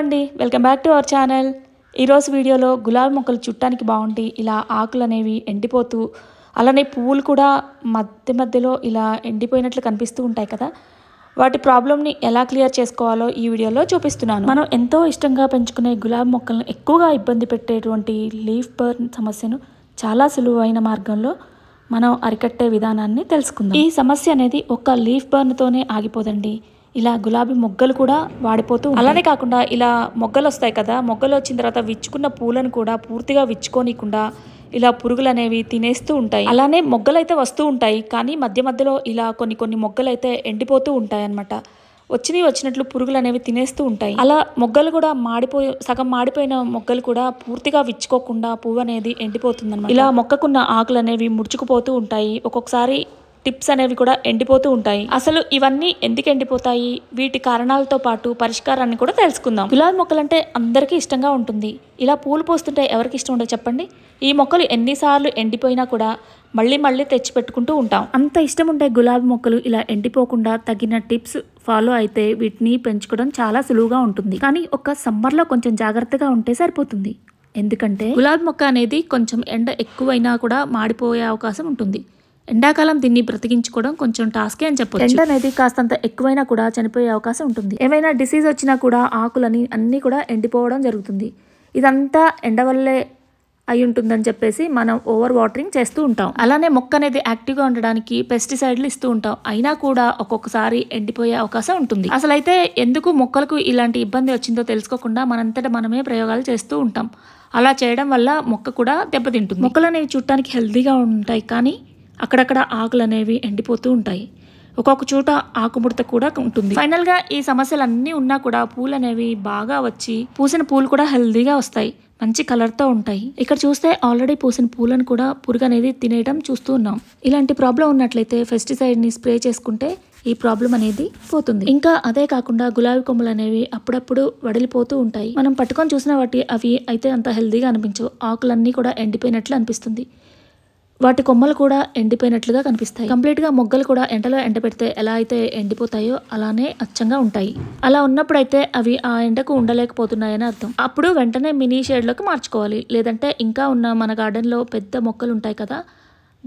అండి welcome back to our channel ఈరోజు వీడియోలో గులాబీ మొక్కలు చుట్టానికి బాగుంటాయి ఇలా ఆకులు అనేవి ఎండిపోతూ అలానే పువ్వులు కూడా మధ్య మధ్యలో ఇలా ఎండిపోయినట్లు కనిపిస్తూ ఉంటాయి కదా వాటి ప్రాబ్లమ్ని ఎలా క్లియర్ చేసుకోవాలో ఈ వీడియోలో చూపిస్తున్నాను మనం ఎంతో ఇష్టంగా పెంచుకునే గులాబీ మొక్కలను ఎక్కువగా ఇబ్బంది పెట్టేటువంటి లీఫ్ బర్న్ సమస్యను చాలా సులువైన మార్గంలో మనం అరికట్టే విధానాన్ని తెలుసుకుందాం ఈ సమస్య అనేది ఒక లీఫ్ బర్న్తోనే ఆగిపోదండి ఇలా గులాబీ మొగ్గలు కూడా వాడిపోతూ అలానే కాకుండా ఇలా మొగ్గలు వస్తాయి కదా మొగ్గలు వచ్చిన తర్వాత విచ్చుకున్న పూలను కూడా పూర్తిగా విచ్చుకోనికుండా ఇలా పురుగులు అనేవి తినేస్తూ ఉంటాయి అలానే మొగ్గలు అయితే వస్తూ ఉంటాయి కానీ మధ్య మధ్యలో ఇలా కొన్ని కొన్ని మొగ్గలు అయితే ఎండిపోతూ ఉంటాయి అన్నమాట వచ్చినవి వచ్చినట్లు పురుగులు అనేవి తినేస్తూ ఉంటాయి అలా మొగ్గలు కూడా మాడిపోయి సగం మాడిపోయిన మొగ్గలు కూడా పూర్తిగా విచ్చుకోకుండా పువ్వు అనేది ఎండిపోతుందన్నమాట ఇలా మొక్కకున్న ఆకులు అనేవి ముడుచుకుపోతూ ఉంటాయి ఒక్కొక్కసారి టిప్స్ అనేవి కూడా ఎండిపోతూ ఉంటాయి అసలు ఇవన్నీ ఎందుకు ఎండిపోతాయి వీటి కారణాలతో పాటు పరిష్కారాన్ని కూడా తెలుసుకుందాం గులాబీ మొక్కలంటే అందరికీ ఇష్టంగా ఉంటుంది ఇలా పూలు పోస్తుంటే ఎవరికి ఇష్టం ఉండదు చెప్పండి ఈ మొక్కలు ఎన్నిసార్లు ఎండిపోయినా కూడా మళ్ళీ మళ్ళీ తెచ్చి పెట్టుకుంటూ ఉంటాం అంత ఇష్టం ఉండే గులాబీ మొక్కలు ఇలా ఎండిపోకుండా తగిన టిప్స్ ఫాలో అయితే వీటిని పెంచుకోవడం చాలా సులువుగా ఉంటుంది కానీ ఒక సమ్మర్లో కొంచెం జాగ్రత్తగా ఉంటే సరిపోతుంది ఎందుకంటే గులాబీ మొక్క అనేది కొంచెం ఎండ ఎక్కువైనా కూడా మాడిపోయే అవకాశం ఉంటుంది ఎండాకాలం దీన్ని బ్రతికించుకోవడం కొంచెం టాస్కే అని చెప్పొచ్చు ఎండ అనేది కాస్తంత ఎక్కువైనా కూడా చనిపోయే అవకాశం ఉంటుంది ఏమైనా డిసీజ్ వచ్చినా కూడా ఆకులని అన్నీ కూడా ఎండిపోవడం జరుగుతుంది ఇదంతా ఎండ వల్లే అయి ఉంటుందని చెప్పేసి మనం ఓవర్ వాటరింగ్ చేస్తూ ఉంటాం అలానే మొక్క అనేది యాక్టివ్గా ఉండడానికి పెస్టిసైడ్లు ఇస్తూ ఉంటాం అయినా కూడా ఒక్కొక్కసారి ఎండిపోయే అవకాశం ఉంటుంది అసలైతే ఎందుకు మొక్కలకు ఇలాంటి ఇబ్బంది వచ్చిందో తెలుసుకోకుండా మనంతటా మనమే ప్రయోగాలు చేస్తూ ఉంటాం అలా చేయడం వల్ల మొక్క కూడా దెబ్బతింటుంది మొక్కలు అనేవి చూడటానికి హెల్దీగా ఉంటాయి కానీ అక్కడక్కడ ఆకులు అనేవి ఎండిపోతూ ఉంటాయి ఒక్కొక్క చోట ఆకుముడత కూడా ఉంటుంది ఫైనల్గా ఈ సమస్యలన్నీ ఉన్నా కూడా పూలు అనేవి బాగా వచ్చి పూసిన పూలు కూడా హెల్దీగా వస్తాయి మంచి కలర్తో ఉంటాయి ఇక్కడ చూస్తే ఆల్రెడీ పూసిన పూలను కూడా పురుగు అనేది తినేయడం చూస్తూ ఉన్నాం ఇలాంటి ప్రాబ్లం ఉన్నట్లయితే పెస్టిసైడ్ని స్ప్రే చేసుకుంటే ఈ ప్రాబ్లం అనేది పోతుంది ఇంకా అదే కాకుండా గులాబీ కొమ్మలు అనేవి అప్పుడప్పుడు వడిలిపోతూ ఉంటాయి మనం పట్టుకొని చూసిన వాటి అవి అయితే అంత హెల్దీగా అనిపించవు ఆకులన్నీ కూడా ఎండిపోయినట్లు అనిపిస్తుంది వాటి కొమ్మలు కూడా ఎండిపోయినట్లుగా కనిపిస్తాయి కంప్లీట్గా మొగ్గలు కూడా ఎండలో ఎండపెడితే ఎలా అయితే ఎండిపోతాయో అలానే అచ్చంగా ఉంటాయి అలా ఉన్నప్పుడైతే అవి ఆ ఎండకు ఉండలేకపోతున్నాయని అర్థం అప్పుడు వెంటనే మినీ షేడ్లోకి మార్చుకోవాలి లేదంటే ఇంకా ఉన్న మన గార్డెన్లో పెద్ద మొక్కలు ఉంటాయి కదా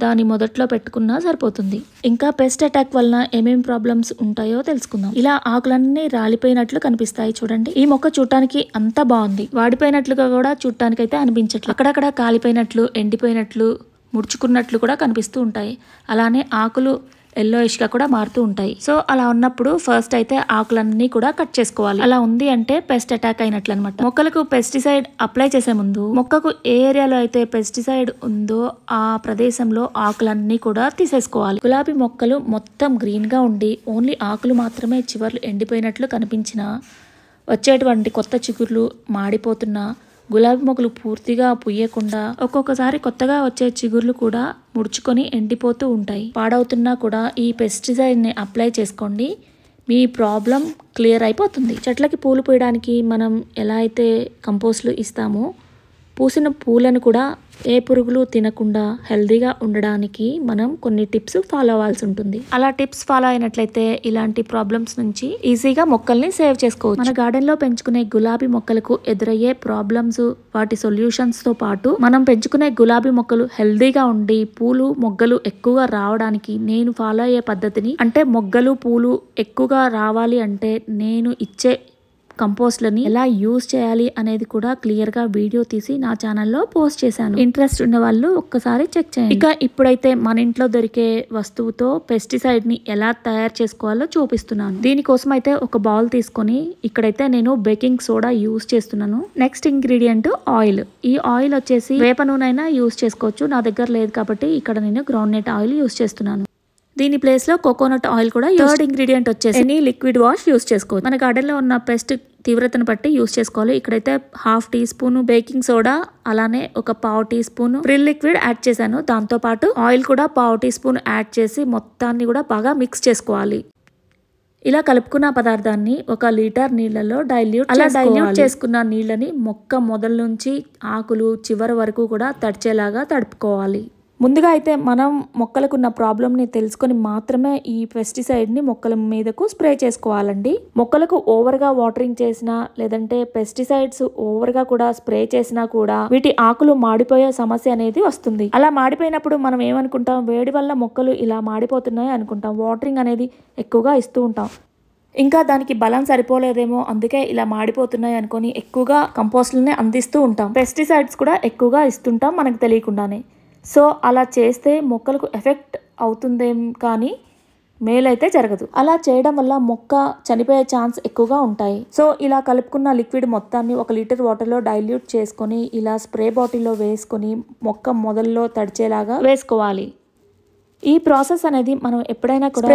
దాని మొదట్లో పెట్టుకున్నా సరిపోతుంది ఇంకా పెస్ట్ అటాక్ వలన ఏమేమి ప్రాబ్లమ్స్ ఉంటాయో తెలుసుకుందాం ఇలా ఆకులన్నీ రాలిపోయినట్లు కనిపిస్తాయి చూడండి ఈ మొక్క చూడటానికి అంత బాగుంది వాడిపోయినట్లుగా కూడా చూడటానికి అయితే అనిపించట్లు అక్కడక్కడ కాలిపోయినట్లు ఎండిపోయినట్లు ముడుచుకున్నట్లు కూడా కనిపిస్తూ ఉంటాయి అలానే ఆకులు ఎల్లోయిష్గా కూడా మారుతూ ఉంటాయి సో అలా ఉన్నప్పుడు ఫస్ట్ అయితే ఆకులన్నీ కూడా కట్ చేసుకోవాలి అలా ఉంది అంటే పెస్ట్ అటాక్ అయినట్లు అనమాట మొక్కలకు పెస్టిసైడ్ అప్లై చేసే ముందు మొక్కకు ఏ ఏరియాలో అయితే పెస్టిసైడ్ ఉందో ఆ ప్రదేశంలో ఆకులన్నీ కూడా తీసేసుకోవాలి గులాబీ మొక్కలు మొత్తం గ్రీన్గా ఉండి ఓన్లీ ఆకులు మాత్రమే చివర్లు ఎండిపోయినట్లు కనిపించిన వచ్చేటువంటి కొత్త చిగుర్లు మాడిపోతున్నా గులాబీ మొక్కలు పూర్తిగా పుయ్యకుండా ఒక్కొక్కసారి కొత్తగా వచ్చే చిగుర్లు కూడా ముడుచుకొని ఎండిపోతూ ఉంటాయి పాడవుతున్నా కూడా ఈ పెస్టిసైడ్ని అప్లై చేసుకోండి మీ ప్రాబ్లం క్లియర్ అయిపోతుంది చెట్లకి పూలు పోయడానికి మనం ఎలా అయితే కంపోస్ట్లు ఇస్తామో పూసిన పూలను కూడా ఏ పురుగులు తినకుండా హెల్దీగా ఉండడానికి మనం కొన్ని టిప్స్ ఫాలో అవ్వాల్సి ఉంటుంది అలా టిప్స్ ఫాలో అయినట్లయితే ఇలాంటి ప్రాబ్లమ్స్ నుంచి ఈజీగా మొక్కల్ని సేవ్ చేసుకోవచ్చు మన గార్డెన్ లో పెంచుకునే గులాబీ మొక్కలకు ఎదురయ్యే ప్రాబ్లమ్స్ వాటి సొల్యూషన్స్ తో పాటు మనం పెంచుకునే గులాబీ మొక్కలు హెల్దీగా ఉండి పూలు మొగ్గలు ఎక్కువగా రావడానికి నేను ఫాలో అయ్యే పద్ధతిని అంటే మొగ్గలు పూలు ఎక్కువగా రావాలి అంటే నేను ఇచ్చే కంపోస్ట్లని ఎలా యూజ్ చేయాలి అనేది కూడా క్లియర్గా వీడియో తీసి నా ఛానల్లో పోస్ట్ చేశాను ఇంట్రెస్ట్ ఉన్న వాళ్ళు ఒక్కసారి చెక్ చేయండి ఇక ఇప్పుడైతే మన ఇంట్లో దొరికే వస్తువుతో పెస్టిసైడ్ని ఎలా తయారు చేసుకోవాలో చూపిస్తున్నాను దీనికోసం అయితే ఒక బౌల్ తీసుకొని ఇక్కడైతే నేను బేకింగ్ సోడా యూజ్ చేస్తున్నాను నెక్స్ట్ ఇంగ్రీడియంట్ ఆయిల్ ఈ ఆయిల్ వచ్చేసి వేప నూనె యూజ్ చేసుకోవచ్చు నా దగ్గర లేదు కాబట్టి ఇక్కడ నేను గ్రౌండ్ నెట్ ఆయిల్ యూజ్ చేస్తున్నాను దీని ప్లేస్ లో కోకోనట్ ఆయిల్ కూడా థర్డ్ ఇంగ్రీడియంట్ వచ్చేసి ఎనీ లిక్విడ్ వాష్ యూస్ చేసుకోవచ్చు మన గార్డెన్ లో ఉన్న పెస్ట్ తీవ్రతను బట్టి యూస్ చేసుకోవాలి ఇక్కడైతే half teaspoon baking soda అలానే ఒక పావు teaspoon Pril liquid add చేశాను దాంతో పాటు ఆయిల్ కూడా పావు టీ స్పూన్ యాడ్ చేసి మొత్తాన్ని కూడా బాగా మిక్స్ చేసుకోవాలి ఇలా కలుపుకున్న పదార్థాన్ని ఒక లీటర్ నీళ్లలో డైల్యూట్ అలా డైల్యూట్ చేసుకున్న నీళ్ళని మొక్క మొదల నుంచి ఆకులు చివరి వరకు కూడా తడిచేలాగా తడుపుకోవాలి ముందుగా అయితే మనం మొక్కలకు ఉన్న ప్రాబ్లమ్ని తెలుసుకొని మాత్రమే ఈ పెస్టిసైడ్ని మొక్కల మీదకు స్ప్రే చేసుకోవాలండి మొక్కలకు ఓవర్గా వాటరింగ్ చేసినా లేదంటే పెస్టిసైడ్స్ ఓవర్గా కూడా స్ప్రే చేసినా కూడా వీటి ఆకులు మాడిపోయే సమస్య అనేది వస్తుంది అలా మాడిపోయినప్పుడు మనం ఏమనుకుంటాం వేడి వల్ల మొక్కలు ఇలా మాడిపోతున్నాయి అనుకుంటాం వాటరింగ్ అనేది ఎక్కువగా ఇస్తూ ఉంటాం ఇంకా దానికి బలం సరిపోలేదేమో అందుకే ఇలా మాడిపోతున్నాయి అనుకొని ఎక్కువగా కంపోస్ట్లని అందిస్తూ ఉంటాం పెస్టిసైడ్స్ కూడా ఎక్కువగా ఇస్తుంటాం మనకు తెలియకుండానే సో అలా చేస్తే మొక్కలకు ఎఫెక్ట్ అవుతుందేం కానీ మేలైతే జరగదు అలా చేయడం వల్ల మొక్క చనిపోయే ఛాన్స్ ఎక్కువగా ఉంటాయి సో ఇలా కలుపుకున్న లిక్విడ్ మొత్తాన్ని ఒక లీటర్ వాటర్లో డైల్యూట్ చేసుకొని ఇలా స్ప్రే బాటిల్లో వేసుకొని మొక్క మొదల్లో తడిచేలాగా వేసుకోవాలి ఈ ప్రాసెస్ అనేది మనం ఎప్పుడైనా కూడా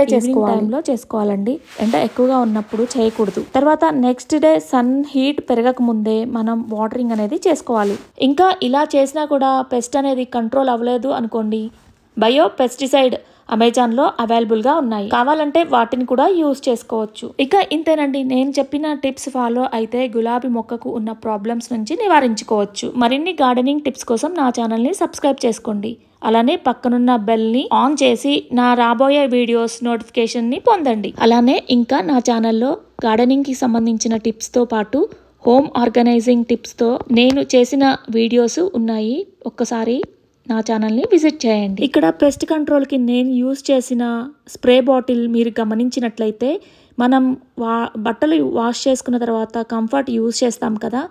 టైంలో చేసుకోవాలండి ఎండ ఎక్కువగా ఉన్నప్పుడు చేయకూడదు తర్వాత నెక్స్ట్ డే సన్ హీట్ పెరగక ముందే మనం వాటరింగ్ అనేది చేసుకోవాలి ఇంకా ఇలా చేసినా కూడా పెస్ట్ అనేది కంట్రోల్ అవ్వలేదు అనుకోండి బయో పెస్టిసైడ్ అమెజాన్లో అవైలబుల్గా ఉన్నాయి కావాలంటే వాటిని కూడా యూస్ చేసుకోవచ్చు ఇక ఇంతేనండి నేను చెప్పిన టిప్స్ ఫాలో అయితే గులాబీ మొక్కకు ఉన్న ప్రాబ్లమ్స్ నుంచి నివారించుకోవచ్చు మరిన్ని గార్డెనింగ్ టిప్స్ కోసం నా ఛానల్ని సబ్స్క్రైబ్ చేసుకోండి అలానే పక్కనున్న బెల్ని ఆన్ చేసి నా రాబోయే వీడియోస్ నోటిఫికేషన్ని పొందండి అలానే ఇంకా నా ఛానల్లో గార్డెనింగ్కి సంబంధించిన టిప్స్తో పాటు హోమ్ ఆర్గనైజింగ్ టిప్స్తో నేను చేసిన వీడియోస్ ఉన్నాయి ఒక్కసారి నా ఛానల్ని విజిట్ చేయండి ఇక్కడ పెస్ట్ కంట్రోల్కి నేను యూజ్ చేసిన స్ప్రే బాటిల్ మీరు గమనించినట్లయితే మనం వా బట్టలు వాష్ చేసుకున్న తర్వాత కంఫర్ట్ యూజ్ చేస్తాం కదా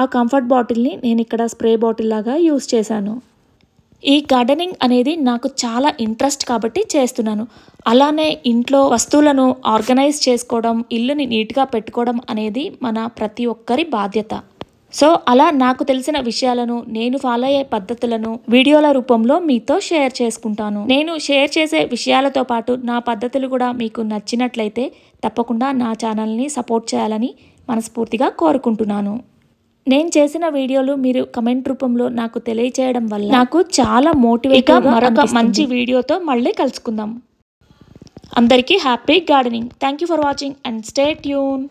ఆ కంఫర్ట్ బాటిల్ని నేను ఇక్కడ స్ప్రే బాటిల్ లాగా యూజ్ చేశాను ఈ గార్డెనింగ్ అనేది నాకు చాలా ఇంట్రెస్ట్ కాబట్టి చేస్తున్నాను అలానే ఇంట్లో వస్తువులను ఆర్గనైజ్ చేసుకోవడం ఇల్లుని నీట్గా పెట్టుకోవడం అనేది మన ప్రతి ఒక్కరి బాధ్యత సో అలా నాకు తెలిసిన విషయాలను నేను ఫాలో అయ్యే పద్ధతులను వీడియోల రూపంలో మీతో షేర్ చేసుకుంటాను నేను షేర్ చేసే విషయాలతో పాటు నా పద్ధతులు కూడా మీకు నచ్చినట్లయితే తప్పకుండా నా ఛానల్ని సపోర్ట్ చేయాలని మనస్ఫూర్తిగా కోరుకుంటున్నాను నేను చేసిన వీడియోలు మీరు కమెంట్ రూపంలో నాకు తెలియచేయడం వల్ల నాకు చాలా మోటివేట్ మరొక మంచి వీడియోతో మళ్ళీ కలుసుకుందాం అందరికీ happy gardening thank you for watching and stay tune